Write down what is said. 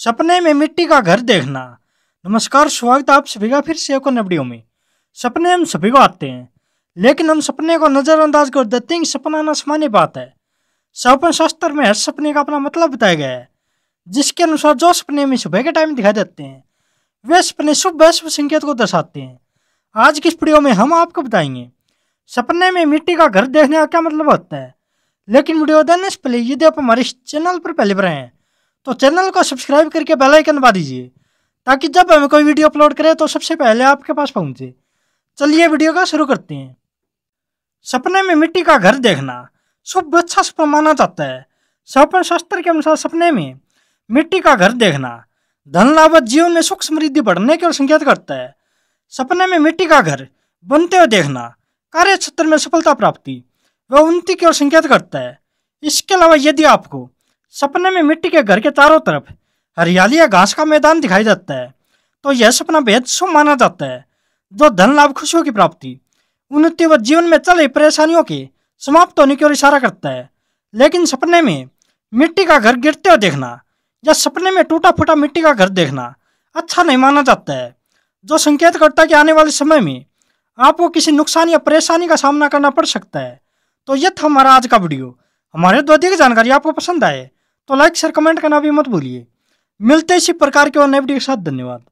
सपने में मिट्टी का घर देखना नमस्कार स्वागत आप सभी का फिर से एक नबड़ियों में सपने हम सभी को आते हैं लेकिन हम सपने को नज़रअंदाज कर देते हैं सपना ना सामान्य बात है सपन शास्त्र में हर सपने का अपना मतलब बताया गया है जिसके अनुसार जो सपने में सुबह के टाइम दिखाई देते हैं वे सपने शुभ शुभ संकेत को दर्शाते हैं आज की इस वीडियो में हम आपको बताएंगे सपने में मिट्टी का घर देखने का क्या मतलब होता है लेकिन वीडियो देने से पहले यदि आप हमारे चैनल पर पहले पर हैं तो चैनल को सब्सक्राइब करके बेल आइकन दबा दीजिए ताकि जब हम कोई वीडियो अपलोड करें तो सबसे पहले आपके पास पहुंचे चलिए वीडियो का शुरू करते हैं सपने में मिट्टी का घर देखना शुभ अच्छा सपना माना जाता है सपन शास्त्र के अनुसार सपने में मिट्टी का घर देखना धन लाभ जीवन में सुख समृद्धि बढ़ने के संकेत करता है सपने में मिट्टी का घर बनते हुए देखना कार्य क्षेत्र में सफलता प्राप्ति व उन्नति की ओर संकेत करता है इसके अलावा यदि आपको सपने में मिट्टी के घर के चारों तरफ हरियाली या घास का मैदान दिखाई देता है तो यह सपना बेहद शुभ माना जाता है जो धन लाभ खुशियों की प्राप्ति उन्नति व जीवन में चल रही परेशानियों के समाप्त होने की ओर इशारा करता है लेकिन सपने में मिट्टी का घर गिरते हुए देखना या सपने में टूटा फूटा मिट्टी का घर देखना अच्छा नहीं माना जाता है जो संकेत करता है कि आने वाले समय में आपको किसी नुकसान या परेशानी का सामना करना पड़ सकता है तो यह था हमारा आज का वीडियो हमारे दो अधिक जानकारी आपको पसंद आए तो लाइक शेयर कमेंट करना भी मत भूलिए मिलते इसी प्रकार के और नए वीडियो के साथ धन्यवाद